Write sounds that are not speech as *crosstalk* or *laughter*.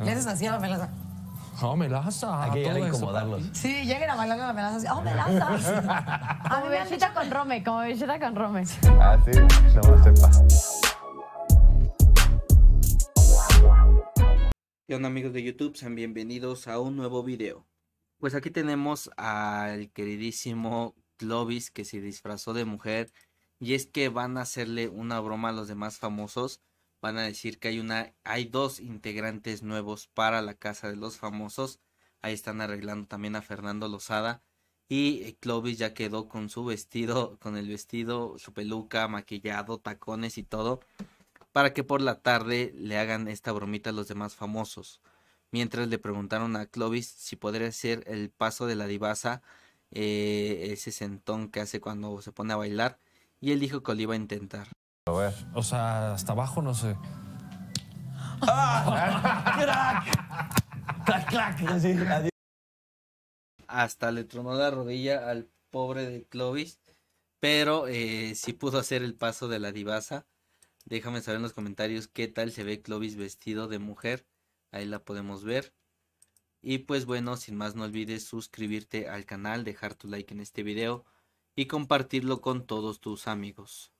Ah. Le haces así a la melaza. Oh, ah, melaza. Hay que llegar incomodarlos. Sí, lleguen a bailar a la melaza así. Oh, melaza. *laughs* a mí me con Rome, como bichita con Rome. Ah, sí, no me sepa. ¿Qué onda amigos de YouTube? Sean bienvenidos a un nuevo video. Pues aquí tenemos al queridísimo Clovis que se disfrazó de mujer y es que van a hacerle una broma a los demás famosos van a decir que hay una hay dos integrantes nuevos para la casa de los famosos ahí están arreglando también a Fernando Lozada y eh, Clovis ya quedó con su vestido con el vestido su peluca maquillado tacones y todo para que por la tarde le hagan esta bromita a los demás famosos mientras le preguntaron a Clovis si podría hacer el paso de la divasa eh, ese sentón que hace cuando se pone a bailar y él dijo que lo iba a intentar ver. O sea, hasta abajo no sé. ¡Ah! Hasta le tronó la rodilla al pobre de Clovis. Pero si eh, sí pudo hacer el paso de la divasa. Déjame saber en los comentarios qué tal se ve Clovis vestido de mujer. Ahí la podemos ver. Y pues bueno, sin más no olvides suscribirte al canal, dejar tu like en este video y compartirlo con todos tus amigos.